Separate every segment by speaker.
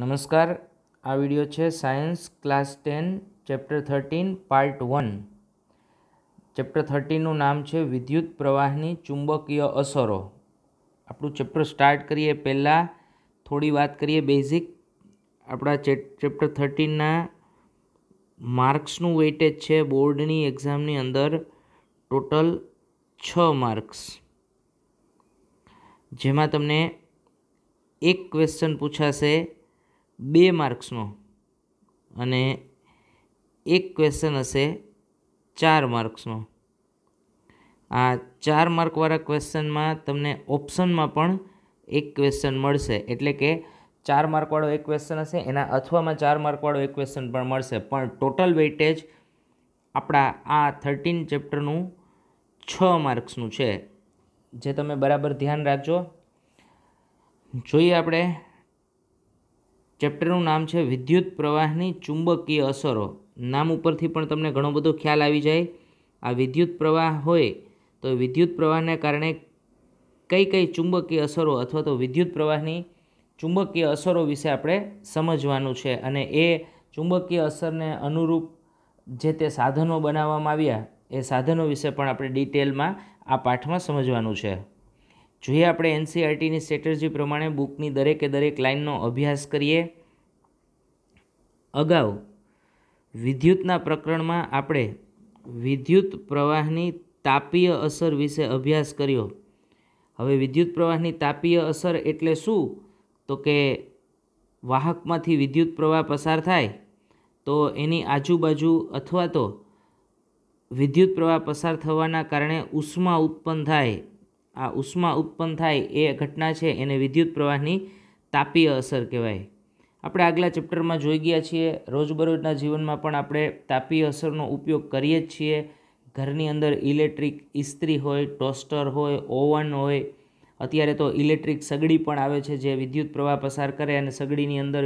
Speaker 1: નમસ્કાર આ વિડિયો છે science class ten chapter thirteen part one chapter થર્ટીનનું નામ છે વિદ્યુત પ્રવાહની ચુંબકીય અસરો આપણું ચેપ્ટર સ્ટાર્ટ કરીએ પહેલાં થોડી વાત કરીએ બેઝિક આપણા ચેપ્ટર થર્ટીનના માર્ક્સનું વેઇટેજ છે બોર્ડની એક્ઝામની અંદર ટોટલ છ માર્ક્સ જેમાં તમને એક ક્વેશ્ચન પૂછાશે બે માર્ક્સનો અને એક ક્વેશ્ચન હશે ચાર માર્ક્સનો આ ચાર માર્કવાળા ક્વેશ્ચનમાં તમને ઓપ્શનમાં પણ એક ક્વેશ્ચન મળશે એટલે કે ચાર માર્કવાળો એક ક્વેશ્ચન હશે એના અથવામાં ચાર માર્કવાળો એક ક્વેશ્ચન પણ મળશે પણ ટોટલ વેઇટેજ આપણા આ થર્ટીન ચેપ્ટરનું છ માર્ક્સનું છે જે તમે બરાબર ધ્યાન રાખજો જોઈએ આપણે ચેપ્ટરનું નામ છે વિદ્યુત પ્રવાહની ચુંબકીય અસરો નામ ઉપરથી પણ તમને ઘણો બધો ખ્યાલ આવી જાય આ વિદ્યુત પ્રવાહ હોય તો વિદ્યુત પ્રવાહને કારણે કઈ કઈ ચુંબકીય અસરો અથવા તો વિદ્યુત પ્રવાહની ચુંબકીય અસરો વિશે આપણે સમજવાનું છે અને એ ચુંબકીય અસરને અનુરૂપ જે તે સાધનો બનાવવામાં આવ્યા એ સાધનો વિશે પણ આપણે ડિટેલમાં આ પાઠમાં સમજવાનું છે જોઈએ આપણે એનસીઆરટીની e સ્ટ્રેટેજી પ્રમાણે બુકની દરેકે દરેક લાઇનનો અભ્યાસ કરીએ અગાઉ વિદ્યુતના પ્રકરણમાં આપણે વિદ્યુત પ્રવાહની તાપીય અસર વિશે અભ્યાસ કર્યો હવે વિદ્યુત પ્રવાહની તાપીય અસર એટલે શું તો કે વાહકમાંથી વિદ્યુત પ્રવાહ પસાર થાય તો એની આજુબાજુ અથવા તો વિદ્યુત પ્રવાહ પસાર થવાના કારણે ઉષ્મા ઉત્પન્ન થાય આ ઉષ્મા ઉત્પન્ન થાય એ ઘટના છે એને વિદ્યુત પ્રવાહની તાપીય અસર કહેવાય આપણે આગલા ચેપ્ટરમાં જોઈ ગયા છીએ રોજબરોજના જીવનમાં પણ આપણે તાપીય અસરનો ઉપયોગ કરીએ જ છીએ ઘરની અંદર ઇલેક્ટ્રિક ઇસ્ત્રી હોય ટોસ્ટર હોય ઓવન હોય અત્યારે તો ઇલેક્ટ્રિક સગડી પણ આવે છે જે વિદ્યુત પ્રવાહ પસાર કરે અને સગડીની અંદર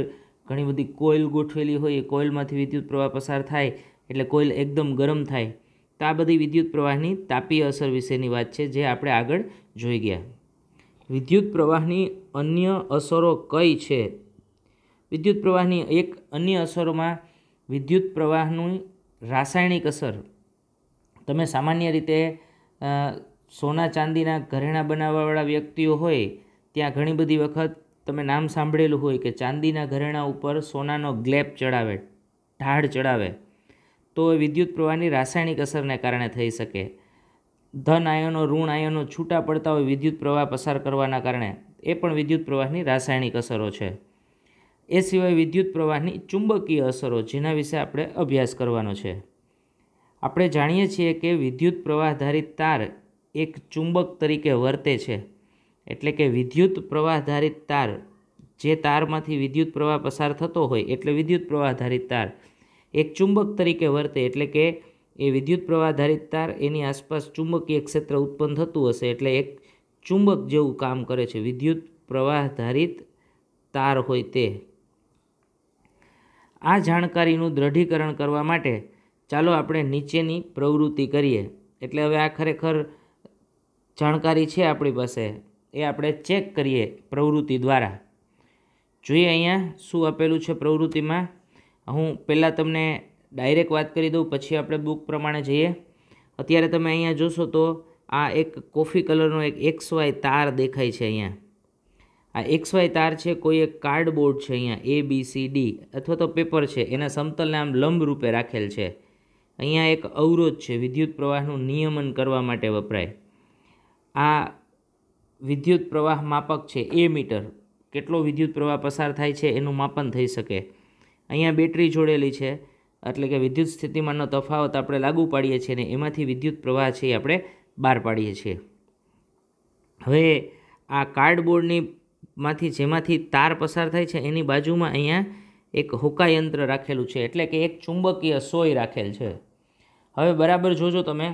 Speaker 1: ઘણી બધી કોઇલ ગોઠવેલી હોય એ કોઇલમાંથી વિદ્યુત પ્રવાહ પસાર થાય એટલે કોઇલ એકદમ ગરમ થાય તો આ બધી વિદ્યુત પ્રવાહની તાપીય અસર વિશેની વાત છે જે આપણે આગળ જોઈ ગયા વિદ્યુત પ્રવાહની અન્ય અસરો કઈ છે વિદ્યુત પ્રવાહની એક અન્ય અસરોમાં વિદ્યુત પ્રવાહની રાસાયણિક અસર તમે સામાન્ય રીતે સોના ચાંદીના ઘરેણાં બનાવવાવાળા વ્યક્તિઓ હોય ત્યાં ઘણી બધી વખત તમે નામ સાંભળેલું હોય કે ચાંદીના ઘરેણાં ઉપર સોનાનો ગ્લેપ ચડાવે ઢાળ ચડાવે તો એ વિદ્યુત પ્રવાહની રાસાયણિક અસરને કારણે થઈ શકે ધન આયનો ઋણ આયનો છૂટા પડતા હોય વિદ્યુત પ્રવાહ પસાર કરવાના કારણે એ પણ વિદ્યુત પ્રવાહની રાસાયણિક અસરો છે એ સિવાય વિદ્યુત પ્રવાહની ચુંબકીય અસરો જેના વિશે આપણે અભ્યાસ કરવાનો છે આપણે જાણીએ છીએ કે વિદ્યુત પ્રવાહધારિત તાર એક ચુંબક તરીકે વર્તે છે એટલે કે વિદ્યુત પ્રવાહધારિત તાર જે તારમાંથી વિદ્યુત પ્રવાહ પસાર થતો હોય એટલે વિદ્યુત પ્રવાહધારિત તાર એક ચુંબક તરીકે વર્તે એટલે કે એ વિદ્યુત પ્રવાહધારિત તાર એની આસપાસ ચુંબકીય ક્ષેત્ર ઉત્પન્ન થતું હશે એટલે એક ચુંબક જેવું કામ કરે છે વિદ્યુત પ્રવાહધારિત તાર હોય તે આ જાણકારીનું દ્રઢીકરણ કરવા માટે ચાલો આપણે નીચેની પ્રવૃત્તિ કરીએ એટલે હવે આ ખરેખર જાણકારી છે આપણી પાસે એ આપણે ચેક કરીએ પ્રવૃત્તિ દ્વારા જોઈએ અહીંયા શું આપેલું છે પ્રવૃત્તિમાં હું પહેલાં તમને ડાયરેક્ટ વાત કરી દઉં પછી આપણે બુક પ્રમાણે જઈએ અત્યારે તમે અહીંયા જોશો તો આ એક કોફી કલરનો એક એક્સ વાય તાર દેખાય છે અહીંયા આ એક્સ વાય તાર છે કોઈ એક કાર્ડબોર્ડ છે અહીંયા એ બી સી ડી અથવા તો પેપર છે એના સમતલને આમ લંબ રૂપે રાખેલ છે અહીંયા એક અવરોધ છે વિદ્યુત પ્રવાહનું નિયમન કરવા માટે વપરાય આ વિદ્યુત પ્રવાહ માપક છે એ મીટર કેટલો વિદ્યુત પ્રવાહ પસાર થાય છે એનું માપન થઈ શકે અહીંયા બેટરી જોડેલી છે એટલે કે વિદ્યુત સ્થિતિમાનનો તફાવત આપણે લાગુ પાડીએ છીએ અને એમાંથી વિદ્યુત પ્રવાહ છે એ આપણે બહાર પાડીએ છીએ હવે આ કાર્ડબોર્ડની માંથી જેમાંથી તાર પસાર થાય છે એની બાજુમાં અહીંયા એક હોકાયંત્ર રાખેલું છે એટલે કે એક ચુંબકીય સોય રાખેલ છે હવે બરાબર જોજો તમે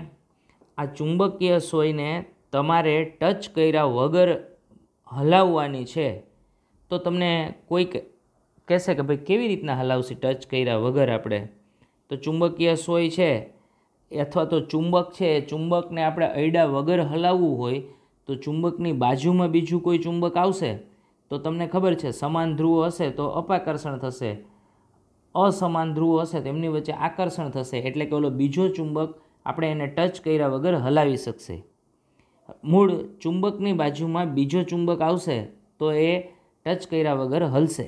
Speaker 1: આ ચુંબકીય સોયને તમારે ટચ કર્યા વગર હલાવવાની છે તો તમને કોઈક કહેશે કે ભાઈ કેવી રીતના હલાવશે ટચ કર્યા વગર આપણે તો ચુંબકીય સોય છે અથવા તો ચુંબક છે ચુંબકને આપણે અયડા વગર હલાવવું હોય તો ચુંબકની બાજુમાં બીજું કોઈ ચુંબક આવશે તો તમને ખબર છે સમાન ધ્રુવ હશે તો અપાકર્ષણ થશે અસમાન ધ્રુવ હશે તેમની વચ્ચે આકર્ષણ થશે એટલે કે ઓલો બીજો ચુંબક આપણે એને ટચ કર્યા વગર હલાવી શકશે મૂળ ચુંબકની બાજુમાં બીજો ચુંબક આવશે તો એ ટચ કર્યા વગર હલશે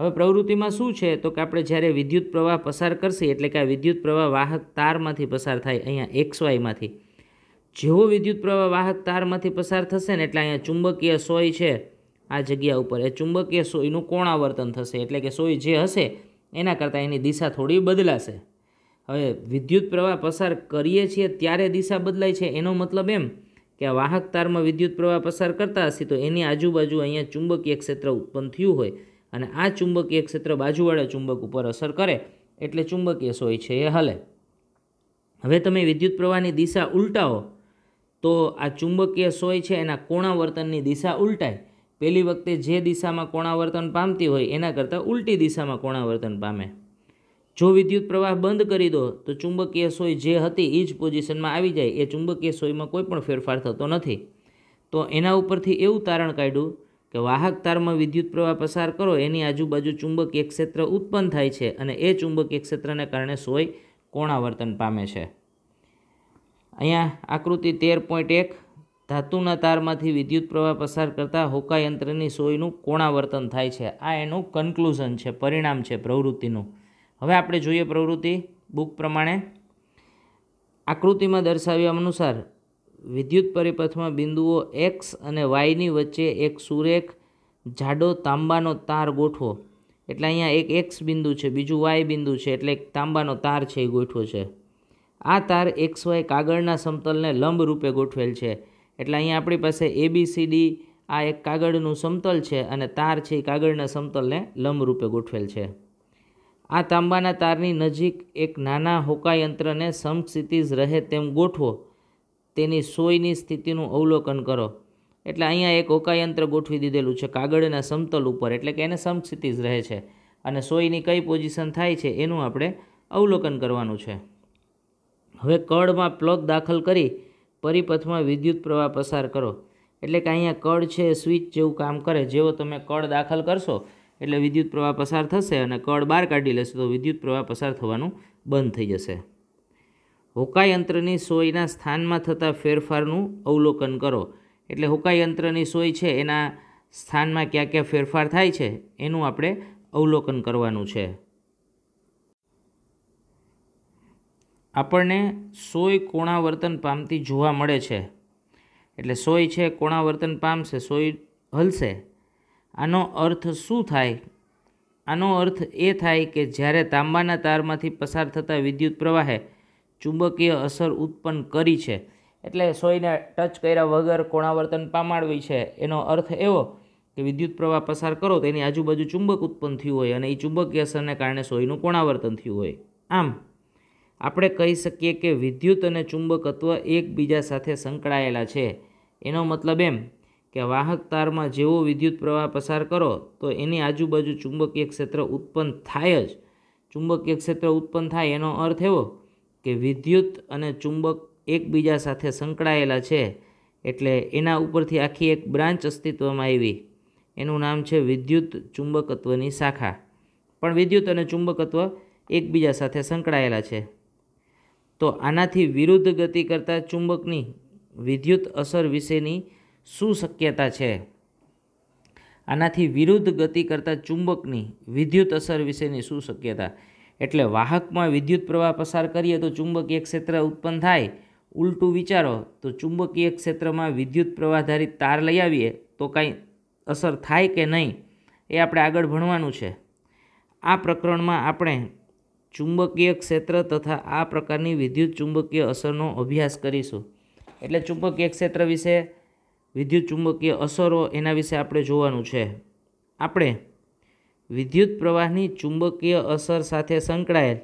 Speaker 1: હવે પ્રવૃત્તિમાં શું છે તો કે આપણે જ્યારે વિદ્યુત પ્રવાહ પસાર કરશે એટલે કે આ વિદ્યુત પ્રવાહ વાહક તારમાંથી પસાર થાય અહીંયા એક્સ વાયમાંથી જેવો વિદ્યુત પ્રવાહ વાહક તારમાંથી પસાર થશે ને એટલે અહીંયા ચુંબકીય સોય છે આ જગ્યા ઉપર એ ચુંબકીય સોયનું કોણાવર્તન થશે એટલે કે સોય જે હશે એના કરતાં એની દિશા થોડી બદલાશે હવે વિદ્યુત પ્રવાહ પસાર કરીએ છીએ ત્યારે દિશા બદલાય છે એનો મતલબ એમ કે આ વાહક તારમાં વિદ્યુત પ્રવાહ પસાર કરતા હશે તો એની આજુબાજુ અહીંયા ચુંબકીય ક્ષેત્ર ઉત્પન્ન થયું હોય અને આ ચુંબકીય ક્ષેત્ર બાજુવાળા ચુંબક ઉપર અસર કરે એટલે ચુંબકીય સોય છે એ હલે હવે તમે વિદ્યુત પ્રવાહની દિશા ઉલટાવો તો આ ચુંબકીય સોય છે એના કોણાવર્તનની દિશા ઉલટાય પહેલી વખતે જે દિશામાં કોણાવર્તન પામતી હોય એના કરતાં ઉલટી દિશામાં કોણાવર્તન પામે જો વિદ્યુત પ્રવાહ બંધ કરી દો તો ચુંબકીય સોય જે હતી એ જ પોઝિશનમાં આવી જાય એ ચુંબકીય સોયમાં કોઈ પણ ફેરફાર થતો નથી તો એના ઉપરથી એવું તારણ કાઢ્યું કે વાહક તારમાં વિદ્યુત પ્રવાહ પસાર કરો એની આજુબાજુ ચુંબકીય ક્ષેત્ર ઉત્પન્ન થાય છે અને એ ચુંબકીય ક્ષેત્રને કારણે સોય કોણાવર્તન પામે છે અહીંયા આકૃતિ તેર પોઈન્ટ એક ધાતુના તારમાંથી વિદ્યુત પ્રવાહ પસાર કરતાં હોકાયંત્રની સોયનું કોણાવર્તન થાય છે આ એનું કન્ક્લુઝન છે પરિણામ છે પ્રવૃત્તિનું હવે આપણે જોઈએ પ્રવૃત્તિ બુક પ્રમાણે આકૃતિમાં દર્શાવ્યા અનુસાર વિદ્યુત પરિપથમાં બિંદુઓ એક્સ અને વાયની વચ્ચે એક સુરેખ જાડો તાંબાનો તાર ગોઠવો એટલે અહીંયા એક એક્સ બિંદુ છે બીજું વાય બિંદુ છે એટલે એક તાંબાનો તાર છે એ ગોઠવો છે આ તાર એક્સ વાય કાગળના સમતલને લંબ રૂપે ગોઠવેલ છે એટલે અહીંયા આપણી પાસે એબીસીડી આ એક કાગળનું સમતલ છે અને તાર છે એ કાગળના સમતલને લંબ રૂપે ગોઠવેલ છે આ તાંબાના તારની નજીક એક નાના હોકાયંત્રને સમક્ષિતિજ રહે તેમ ગોઠવો તેની સોયની સ્થિતિનું અવલોકન કરો એટલે અહીંયા એક ઓકાયંત્ર ગોઠવી દીધેલું છે કાગળના સમતલ ઉપર એટલે કે એને સમક્ષિતિજ રહે છે અને સોયની કઈ પોઝિશન થાય છે એનું આપણે અવલોકન કરવાનું છે હવે કળમાં પ્લગ દાખલ કરી પરિપથમાં વિદ્યુત પ્રવાહ પસાર કરો એટલે કે અહીંયા કળ છે સ્વિચ જેવું કામ કરે જેવો તમે કળ દાખલ કરશો એટલે વિદ્યુત પ્રવાહ પસાર થશે અને કળ બહાર કાઢી લેશો તો વિદ્યુત પ્રવાહ પસાર થવાનું બંધ થઈ જશે હોકાયંત્રની સોયના સ્થાનમાં થતા ફેરફારનું અવલોકન કરો એટલે હોકાયંત્રની સોય છે એના સ્થાનમાં ક્યાં ક્યાં ફેરફાર થાય છે એનું આપણે અવલોકન કરવાનું છે આપણને સોય કોણાવર્તન પામતી જોવા મળે છે એટલે સોય છે કોણાવર્તન પામશે સોય હલશે આનો અર્થ શું થાય આનો અર્થ એ થાય કે જ્યારે તાંબાના તારમાંથી પસાર થતા વિદ્યુત પ્રવાહે ચુંબકીય અસર ઉત્પન્ન કરી છે એટલે સોયને ટચ કર્યા વગર કોણાવર્તન પામાડવી છે એનો અર્થ એવો કે વિદ્યુત પ્રવાહ પસાર કરો તેની આજુબાજુ ચુંબક ઉત્પન્ન થયું હોય અને એ ચુંબકીય અસરને કારણે સોયનું કોણાવર્તન થયું હોય આમ આપણે કહી શકીએ કે વિદ્યુત અને ચુંબકત્વ એકબીજા સાથે સંકળાયેલા છે એનો મતલબ એમ કે વાહક તારમાં જેવો વિદ્યુત પ્રવાહ પસાર કરો તો એની આજુબાજુ ચુંબકીય ક્ષેત્ર ઉત્પન્ન થાય જ ચુંબકીય ક્ષેત્ર ઉત્પન્ન થાય એનો અર્થ એવો કે વિદ્યુત અને ચુંબક એકબીજા સાથે સંકળાયેલા છે એટલે એના ઉપરથી આખી એક બ્રાન્ચ અસ્તિત્વમાં આવી એનું નામ છે વિદ્યુત ચુંબકત્વની શાખા પણ વિદ્યુત અને ચુંબકત્વ એકબીજા સાથે સંકળાયેલા છે તો આનાથી વિરુદ્ધ ગતિ કરતાં ચુંબકની વિદ્યુત અસર વિશેની શું શક્યતા છે આનાથી વિરુદ્ધ ગતિ કરતાં ચુંબકની વિદ્યુત અસર વિશેની શું શક્યતા એટલે વાહકમાં વિદ્યુત પ્રવાહ પસાર કરીએ તો ચુંબકીય ક્ષેત્ર ઉત્પન્ન થાય ઉલટું વિચારો તો ચુંબકીય ક્ષેત્રમાં વિદ્યુત પ્રવાહધારિત તાર લઈ આવીએ તો કાંઈ અસર થાય કે નહીં એ આપણે આગળ ભણવાનું છે આ પ્રકરણમાં આપણે ચુંબકીય ક્ષેત્ર તથા આ પ્રકારની વિદ્યુત ચુંબકીય અસરનો અભ્યાસ કરીશું એટલે ચુંબકીય ક્ષેત્ર વિશે વિદ્યુત ચુંબકીય અસરો એના વિશે આપણે જોવાનું છે આપણે વિદ્યુત પ્રવાહની ચુંબકીય અસર સાથે સંકળાયેલ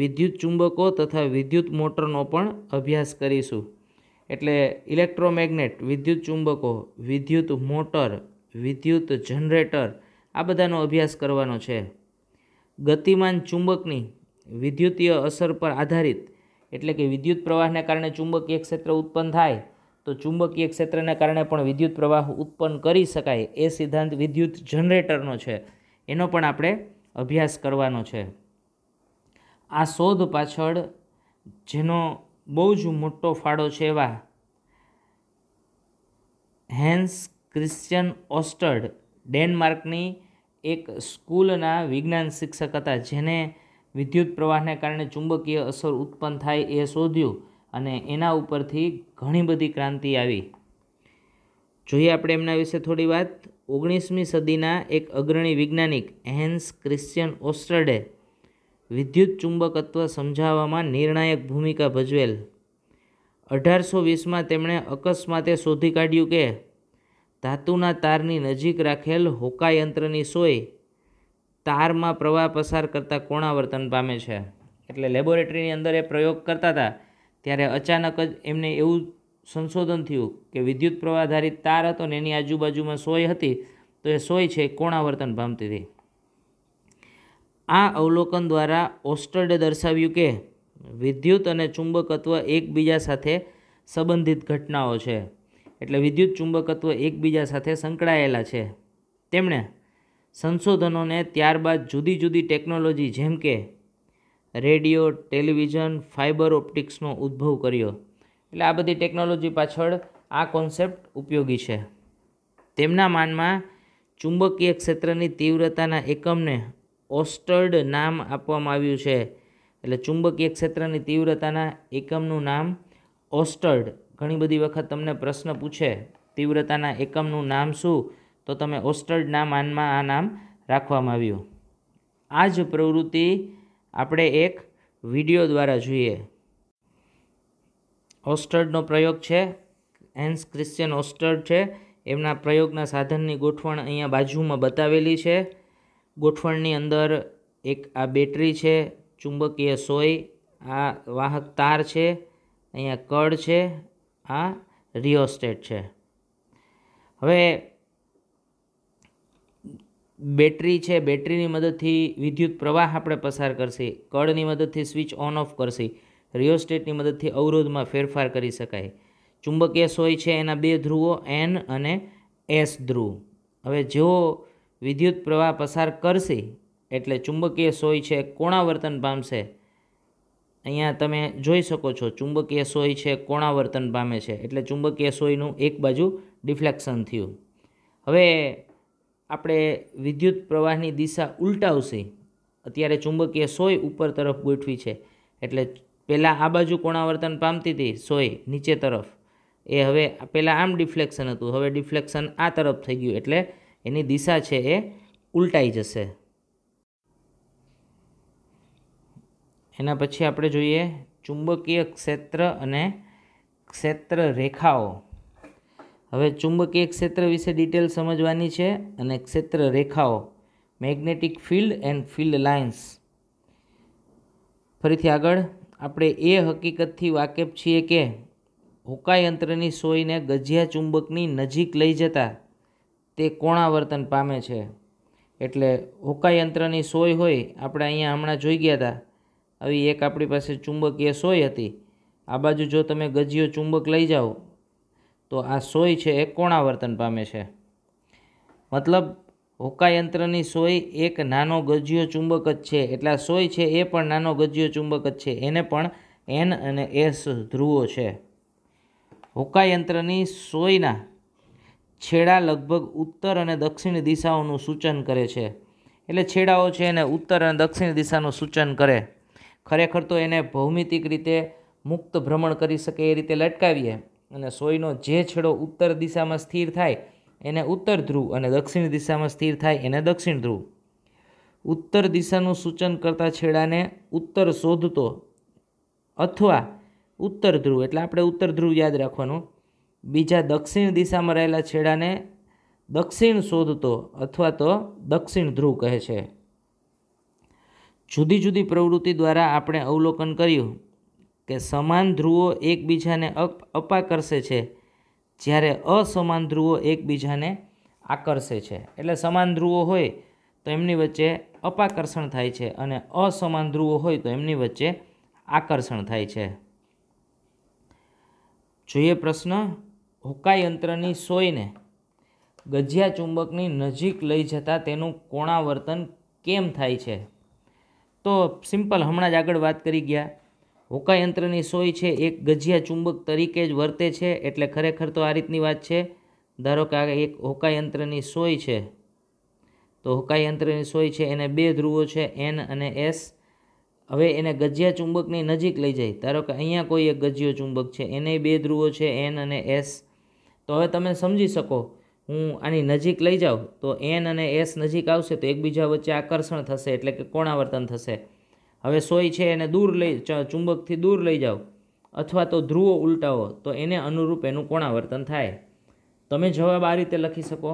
Speaker 1: વિદ્યુત ચુંબકો તથા વિદ્યુત મોટરનો પણ અભ્યાસ કરીશું એટલે ઇલેક્ટ્રોમેગ્નેટ વિદ્યુત ચુંબકો વિદ્યુત મોટર વિદ્યુત જનરેટર આ બધાનો અભ્યાસ કરવાનો છે ગતિમાન ચુંબકની વિદ્યુતીય અસર પર આધારિત એટલે કે વિદ્યુત પ્રવાહને કારણે ચુંબકીય ક્ષેત્ર ઉત્પન્ન થાય તો ચુંબકીય ક્ષેત્રને કારણે પણ વિદ્યુત પ્રવાહ ઉત્પન્ન કરી શકાય એ સિદ્ધાંત વિદ્યુત જનરેટરનો છે એનો પણ આપણે અભ્યાસ કરવાનો છે આ શોધ પાછળ જેનો બહુ જ મોટો ફાળો છે એવા હેન્સ ક્રિશ્ચિયન ઓસ્ટર્ડ ડેનમાર્કની એક સ્કૂલના વિજ્ઞાન શિક્ષક હતા જેને વિદ્યુત પ્રવાહને કારણે ચુંબકીય અસર ઉત્પન્ન થાય એ શોધ્યું અને એના ઉપરથી ઘણી બધી ક્રાંતિ આવી જોઈએ આપણે એમના વિશે થોડી વાત ઓગણીસમી સદીના એક અગ્રણી વૈજ્ઞાનિક હેન્સ ક્રિશ્ચિયન ઓસ્ટર્ડે વિદ્યુત ચુંબકત્વ સમજાવવામાં નિર્ણાયક ભૂમિકા ભજવેલ અઢારસો વીસમાં તેમણે અકસ્માતે શોધી કાઢ્યું કે ધાતુના તારની નજીક રાખેલ હોકાયંત્રની સોય તારમાં પ્રવાહ પસાર કરતાં કોણાવર્તન પામે છે એટલે લેબોરેટરીની અંદર એ પ્રયોગ કરતા હતા ત્યારે અચાનક જ એમને એવું સંશોધન થયું કે વિદ્યુત પ્રવાહ આધારિત તાર હતો ને એની આજુબાજુમાં સોય હતી તો એ સોય છે કોણાવર્તન પામતી હતી આ અવલોકન દ્વારા ઓસ્ટર્ડે દર્શાવ્યું કે વિદ્યુત અને ચુંબકત્વ એકબીજા સાથે સંબંધિત ઘટનાઓ છે એટલે વિદ્યુત ચુંબકત્વ એકબીજા સાથે સંકળાયેલા છે તેમણે સંશોધનોને ત્યારબાદ જુદી જુદી ટેકનોલોજી જેમ કે રેડિયો ટેલિવિઝન ફાઇબર ઓપ્ટિક્સનો ઉદ્ભવ કર્યો એટલે આ બધી ટેકનોલોજી પાછળ આ કોન્સેપ્ટ ઉપયોગી છે તેમના માનમાં ચુંબકીય ક્ષેત્રની તીવ્રતાના એકમને ઓસ્ટર્ડ નામ આપવામાં આવ્યું છે એટલે ચુંબકીય ક્ષેત્રની તીવ્રતાના એકમનું નામ ઓસ્ટર્ડ ઘણી બધી વખત તમને પ્રશ્ન પૂછે તીવ્રતાના એકમનું નામ શું તો તમે ઓસ્ટર્ડ માનમાં આ નામ રાખવામાં આવ્યું આ જ પ્રવૃત્તિ આપણે એક વિડીયો દ્વારા જોઈએ ઓસ્ટર્ડનો પ્રયોગ છે હેન્સ ક્રિશ્ચિયન ઓસ્ટર્ડ છે એમના પ્રયોગના સાધનની ગોઠવણ અહીંયા બાજુમાં બતાવેલી છે ગોઠવણની અંદર એક આ બેટરી છે ચુંબકીય સોય આ વાહક તાર છે અહીંયા કડ છે આ રિયોસ્ટેટ છે હવે બેટરી છે બેટરીની મદદથી વિદ્યુત પ્રવાહ આપણે પસાર કરશે કળની મદદથી સ્વિચ ઓન ઓફ કરશે રિયોસ્ટેટની મદદથી અવરોધમાં ફેરફાર કરી શકાય ચુંબકીય સોય છે એના બે ધ્રુવો એન અને એસ ધ્રુવ હવે જેઓ વિદ્યુત પ્રવાહ પસાર કરશે એટલે ચુંબકીય સોય છે કોણાવર્તન પામશે અહીંયા તમે જોઈ શકો છો ચુંબકીય સોય છે કોણાવર્તન પામે છે એટલે ચુંબકીય સોયનું એક બાજુ ડિફ્લેક્શન થયું હવે આપણે વિદ્યુત પ્રવાહની દિશા ઉલટાવશે અત્યારે ચુંબકીય સોય ઉપર તરફ ગોઠવી છે એટલે પહેલાં આ બાજુ કોણાવર્તન પામતી હતી સોય નીચે તરફ એ હવે પહેલાં આમ ડિફ્લેક્શન હતું હવે ડિફ્લેક્શન આ તરફ થઈ ગયું એટલે એની દિશા છે એ ઉલટાઈ જશે એના પછી આપણે જોઈએ ચુંબકીય ક્ષેત્ર અને ક્ષેત્ર રેખાઓ હવે ચુંબકીય ક્ષેત્ર વિશે ડિટેલ સમજવાની છે અને ક્ષેત્ર રેખાઓ magnetic field and field lines ફરીથી આગળ આપણે એ હકીકતથી વાકેફ છીએ કે હોકાયંત્રની સોયને ગજિયા ચુંબકની નજીક લઈ જતા તે કોણાવર્તન પામે છે એટલે હોકાયંત્રની સોય હોય આપણે અહીંયા હમણાં જોઈ ગયા હતા આવી એક આપણી પાસે ચુંબકીય સોય હતી આ બાજુ જો તમે ગજિયો ચુંબક લઈ જાઓ તો આ સોય છે એ કોણાવર્તન પામે છે મતલબ હોકાયંત્રની સોય એક નાનો ગજ્યો ચુંબક જ છે એટલા સોય છે એ પણ નાનો ગજ્યો ચુંબક જ છે એને પણ એન અને એસ ધ્રુવો છે હોકાયંત્રની સોયના છેડા લગભગ ઉત્તર અને દક્ષિણ દિશાઓનું સૂચન કરે છે એટલે છેડાઓ છે એને ઉત્તર અને દક્ષિણ દિશાનું સૂચન કરે ખરેખર તો એને ભૌમિતિક રીતે મુક્ત ભ્રમણ કરી શકે એ રીતે લટકાવીએ અને સોયનો જે છેડો ઉત્તર દિશામાં સ્થિર થાય એને ઉત્તર ધ્રુવ અને દક્ષિણ દિશામાં સ્થિર થાય એને દક્ષિણ ધ્રુવ ઉત્તર દિશાનું સૂચન કરતા છેડાને ઉત્તર શોધતો અથવા ઉત્તર ધ્રુવ એટલે આપણે ઉત્તર ધ્રુવ યાદ રાખવાનું બીજા દક્ષિણ દિશામાં રહેલા છેડાને દક્ષિણ શોધતો અથવા તો દક્ષિણ ધ્રુવ કહે છે જુદી જુદી પ્રવૃત્તિ દ્વારા આપણે અવલોકન કર્યું કે સમાન ધ્રુવો એકબીજાને અપ અપાકર્ષે છે જ્યારે અસમાન ધ્રુવો એકબીજાને આકર્ષે છે એટલે સમાન ધ્રુવો હોય તો એમની વચ્ચે અપાકર્ષણ થાય છે અને અસમાન ધ્રુવો હોય તો એમની વચ્ચે આકર્ષણ થાય છે જોઈએ પ્રશ્ન હુકાઈ યંત્રની સોયને ગજિયા ચુંબકની નજીક લઈ જતાં તેનું કોણાવર્તન કેમ થાય છે તો સિમ્પલ હમણાં જ આગળ વાત કરી ગયા હોકાયંત્રની સોય છે એક ગજિયા ચુંબક તરીકે જ વર્તે છે એટલે ખરેખર તો આ રીતની વાત છે ધારો કે આ એક હોકાયંત્રની સોય છે તો હોકાયંત્રની સોય છે એને બે ધ્રુવો છે એન અને એસ હવે એને ગજિયા ચુંબકની નજીક લઈ જાય ધારો કે અહીંયા કોઈ એક ગજિયો ચુંબક છે એને બે ધ્રુવો છે એન અને એસ તો હવે તમે સમજી શકો હું આની નજીક લઈ જાઉં તો એન અને એસ નજીક આવશે તો એકબીજા વચ્ચે આકર્ષણ થશે એટલે કે કોણાવર્તન થશે હવે સોય છે એને દૂર લઈ ચુંબકથી દૂર લઈ જાઓ અથવા તો ધ્રુવો ઉલટાવો તો એને અનુરૂપ એનું કોણાવર્તન થાય તમે જવાબ આ રીતે લખી શકો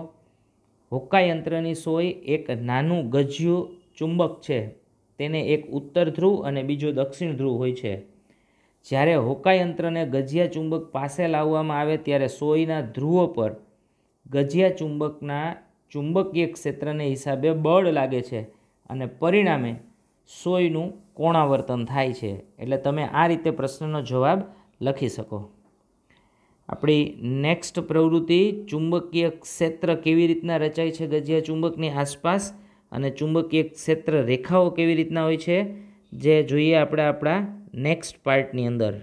Speaker 1: હોક્કાયંત્રની સોય એક નાનું ગજ્યું ચુંબક છે તેને એક ઉત્તર ધ્રુવ અને બીજો દક્ષિણ ધ્રુવ હોય છે જ્યારે હોકાયંત્રને ગજિયા ચુંબક પાસે લાવવામાં આવે ત્યારે સોયના ધ્રુવો પર ગજિયા ચુંબકના ચુંબકીય ક્ષેત્રને હિસાબે બળ લાગે છે અને પરિણામે સોયનું કોણાવર્તન થાય છે એટલે તમે આ રીતે પ્રશ્નનો જવાબ લખી શકો આપણી નેક્સ્ટ પ્રવૃત્તિ ચુંબકીય ક્ષેત્ર કેવી રીતના રચાય છે ગજિયા ચુંબકની આસપાસ અને ચુંબકીય ક્ષેત્ર રેખાઓ કેવી રીતના હોય છે જે જોઈએ આપણે આપણા નેક્સ્ટ પાર્ટની અંદર